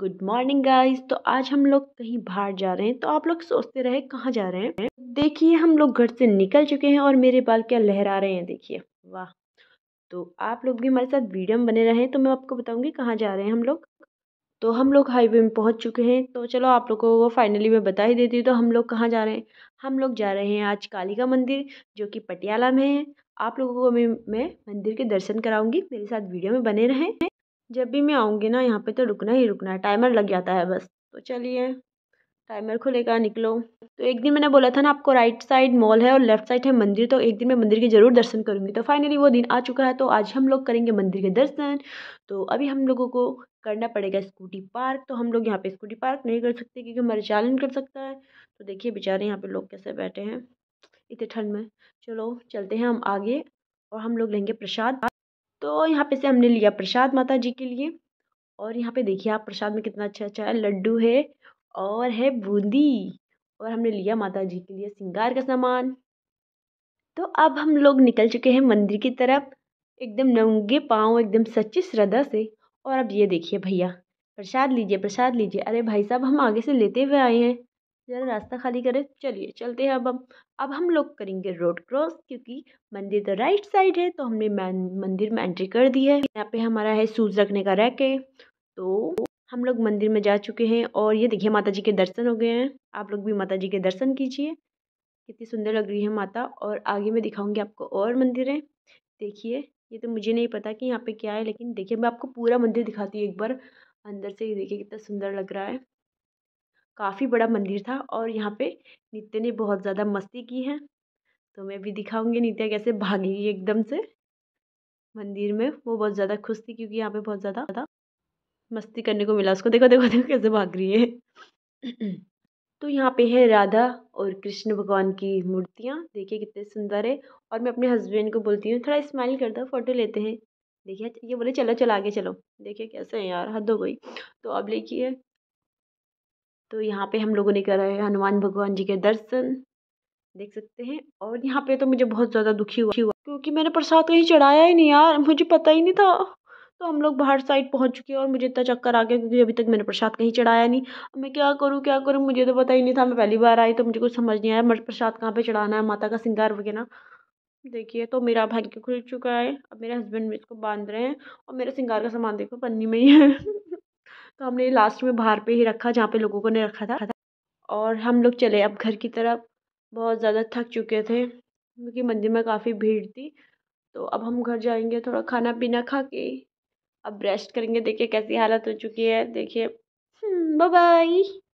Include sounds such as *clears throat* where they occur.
good morning guys तो आज हम लोग कहीं बाहर जा रहे हैं तो आप लोग सोचते रहे कहाँ जा रहे हैं देखिए हम लोग घर से निकल चुके हैं और मेरे बाल क्या लहरा रहे हैं देखिए वाह तो आप लोग भी हमारे साथ वीडियो में बने रहे तो मैं आपको बताऊंगी कहाँ जा रहे हैं हम लोग तो हम लोग हाईवे में पहुंच चुके हैं तो चलो आप लोगों को फाइनली मैं बता ही देती हूँ तो हम लोग कहाँ जा रहे हैं हम लोग जा रहे हैं आज कालिका मंदिर जो कि पटियाला में है आप लोगों को मैं मैं मंदिर के दर्शन कराऊंगी मेरे साथ वीडियो में बने रहें जब भी मैं आऊँगी ना यहाँ पे तो रुकना ही रुकना है टाइमर लग जाता है बस तो चलिए टाइमर खुलेगा निकलो तो एक दिन मैंने बोला था ना आपको राइट साइड मॉल है और लेफ्ट साइड है मंदिर तो एक दिन मैं मंदिर के ज़रूर दर्शन करूँगी तो फाइनली वो दिन आ चुका है तो आज हम लोग करेंगे मंदिर के दर्शन तो अभी हम लोगों को करना पड़ेगा स्कूटी पार्क तो हम लोग यहाँ पे स्कूटी पार्क नहीं कर सकते क्योंकि हमारे चालन कर सकता है तो देखिए बेचारे यहाँ पे लोग कैसे बैठे हैं इतने ठंड में चलो चलते हैं हम आगे और हम लोग लेंगे प्रसाद तो यहाँ पे से हमने लिया प्रसाद माता जी के लिए और यहाँ पे देखिए आप प्रसाद में कितना अच्छा अच्छा है लड्डू है और है बूंदी और हमने लिया माता जी के लिए सिंगार का सामान तो अब हम लोग निकल चुके हैं मंदिर की तरफ एकदम नंगे पाँव एकदम सच्ची श्रद्धा से और अब ये देखिए भैया प्रसाद लीजिए प्रसाद लीजिए अरे भाई साहब हम आगे से लेते हुए आए हैं ज़रा रास्ता खाली करें चलिए चलते हैं अब हम अब हम लोग करेंगे रोड क्रॉस क्योंकि मंदिर तो राइट साइड है तो हमने मंदिर में एंट्री कर दी है यहाँ पे हमारा है सूज रखने का रैक है तो हम लोग मंदिर में जा चुके हैं और ये देखिए माता जी के दर्शन हो गए हैं आप लोग भी माता जी के दर्शन कीजिए कितनी सुंदर लग रही है माता और आगे मैं दिखाऊंगी आपको और मंदिर है देखिए ये तो मुझे नहीं पता कि यहाँ पे क्या है लेकिन देखिए मैं आपको पूरा मंदिर दिखाती हूँ एक बार अंदर से ही देखिए कितना सुंदर लग रहा है काफ़ी बड़ा मंदिर था और यहाँ पे नित्या ने बहुत ज़्यादा मस्ती की है तो मैं भी दिखाऊंगी नित्या कैसे भागेगी एकदम से मंदिर में वो बहुत ज़्यादा खुश थी क्योंकि यहाँ पे बहुत ज़्यादा मस्ती करने को मिला उसको देखो देखो देखो कैसे भाग रही है *clears throat* तो यहाँ पे है राधा और कृष्ण भगवान की मूर्तियाँ देखिए कितने सुंदर है और मैं अपने हस्बैंड को बोलती हूँ थोड़ा स्माइल कर दो फोटो लेते हैं देखिए ये बोले चलो चलो आगे चलो देखिए कैसे है यार हद हो गई तो अब देखिए तो यहाँ पे हम लोगों ने करा है हनुमान भगवान जी के दर्शन देख सकते हैं और यहाँ पे तो मुझे बहुत ज़्यादा दुखी हुआ क्योंकि मैंने प्रसाद कहीं चढ़ाया ही नहीं यार मुझे पता ही नहीं था तो हम लोग बाहर साइड पहुंच चुके हैं और मुझे इतना चक्कर आ गया क्योंकि अभी तक मैंने प्रसाद कहीं चढ़ाया नहीं अब मैं क्या करूँ क्या करूँ मुझे तो पता ही नहीं था मैं पहली बार आई तो मुझे कुछ समझ नहीं आया प्रसाद कहाँ पर चढ़ाना है माता का सिंगार वगैरह देखिए तो मेरा भाग्य खुल चुका है अब मेरे हस्बैंड इसको बांध रहे हैं और मेरे सिंगार का सामान देखो पन्नी में ही है तो हमने लास्ट में बाहर पे ही रखा जहाँ पे लोगों को ने रखा था और हम लोग चले अब घर की तरफ बहुत ज़्यादा थक चुके थे क्योंकि मंदिर में काफ़ी भीड़ थी तो अब हम घर जाएंगे थोड़ा खाना पीना खा के अब रेस्ट करेंगे देखिए कैसी हालत हो चुकी है देखिए बाय हम्म,